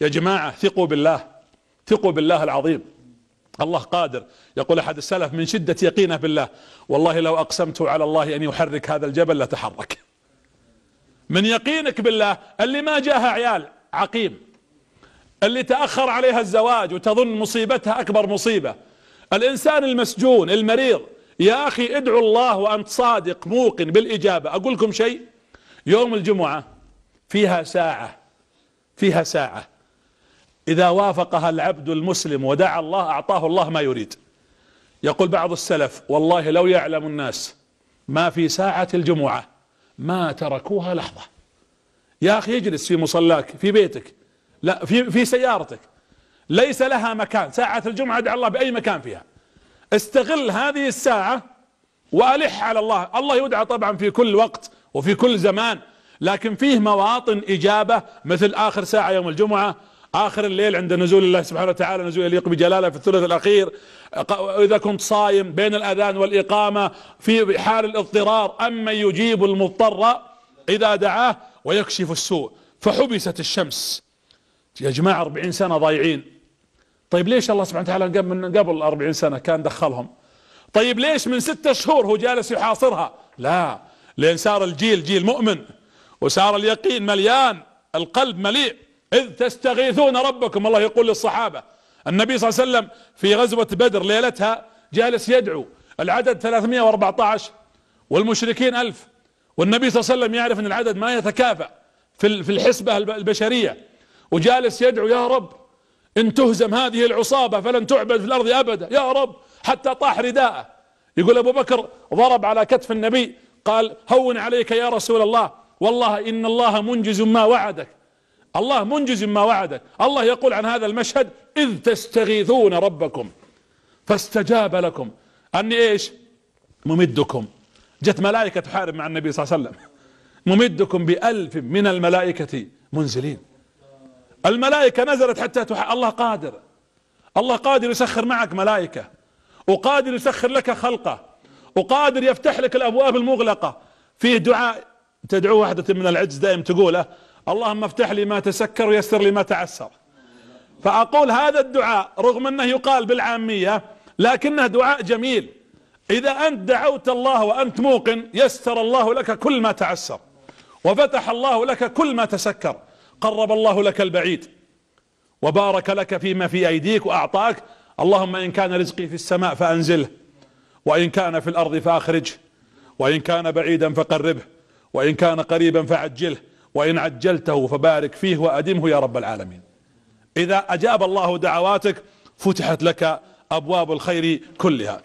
يا جماعة ثقوا بالله ثقوا بالله العظيم الله قادر يقول أحد السلف من شدة يقينه بالله والله لو أقسمت على الله أن يحرك هذا الجبل لتحرك من يقينك بالله اللي ما جاها عيال عقيم اللي تأخر عليها الزواج وتظن مصيبتها أكبر مصيبة الإنسان المسجون المريض يا أخي ادعو الله وأنت صادق موقن بالإجابة أقول لكم شيء يوم الجمعة فيها ساعة فيها ساعة إذا وافقها العبد المسلم ودعا الله أعطاه الله ما يريد يقول بعض السلف والله لو يعلم الناس ما في ساعة الجمعة ما تركوها لحظة يا أخي اجلس في مصلاك في بيتك لا في, في سيارتك ليس لها مكان ساعة الجمعة دع الله بأي مكان فيها استغل هذه الساعة وألح على الله الله يدعى طبعا في كل وقت وفي كل زمان لكن فيه مواطن إجابة مثل آخر ساعة يوم الجمعة آخر الليل عند نزول الله سبحانه وتعالى نزول يليق بجلاله في الثلث الأخير إذا كنت صايم بين الأذان والإقامة في حال الاضطرار أمن يجيب المضطر إذا دعاه ويكشف السوء فحبست الشمس يا جماعة 40 سنة ضايعين طيب ليش الله سبحانه وتعالى من قبل 40 سنة كان دخلهم طيب ليش من ستة شهور هو جالس يحاصرها لا لأن صار الجيل جيل مؤمن وصار اليقين مليان القلب مليء إذ تستغيثون ربكم الله يقول للصحابة النبي صلى الله عليه وسلم في غزوة بدر ليلتها جالس يدعو العدد 314 والمشركين ألف والنبي صلى الله عليه وسلم يعرف أن العدد ما يتكافأ في في الحسبة البشرية وجالس يدعو يا رب إن تهزم هذه العصابة فلن تعبد في الأرض أبدا يا رب حتى طاح رداءه يقول أبو بكر ضرب على كتف النبي قال هون عليك يا رسول الله والله إن الله منجز ما وعدك الله منجز ما وعدك الله يقول عن هذا المشهد إذ تستغيثون ربكم فاستجاب لكم أني إيش ممدكم جت ملائكة تحارب مع النبي صلى الله عليه وسلم ممدكم بألف من الملائكة منزلين الملائكة نزلت حتى تح... الله قادر الله قادر يسخر معك ملائكة وقادر يسخر لك خلقه وقادر يفتح لك الأبواب المغلقة في دعاء تدعوه واحدة من العجز دائم تقوله اللهم افتح لي ما تسكر ويسر لي ما تعسر فأقول هذا الدعاء رغم أنه يقال بالعامية لكنه دعاء جميل إذا أنت دعوت الله وأنت موقن يسر الله لك كل ما تعسر وفتح الله لك كل ما تسكر قرب الله لك البعيد وبارك لك فيما في أيديك وأعطاك اللهم إن كان رزقي في السماء فأنزله وإن كان في الأرض فأخرجه وإن كان بعيدا فقربه وإن كان قريبا فعجله وإن عجلته فبارك فيه وأدمه يا رب العالمين إذا أجاب الله دعواتك فتحت لك أبواب الخير كلها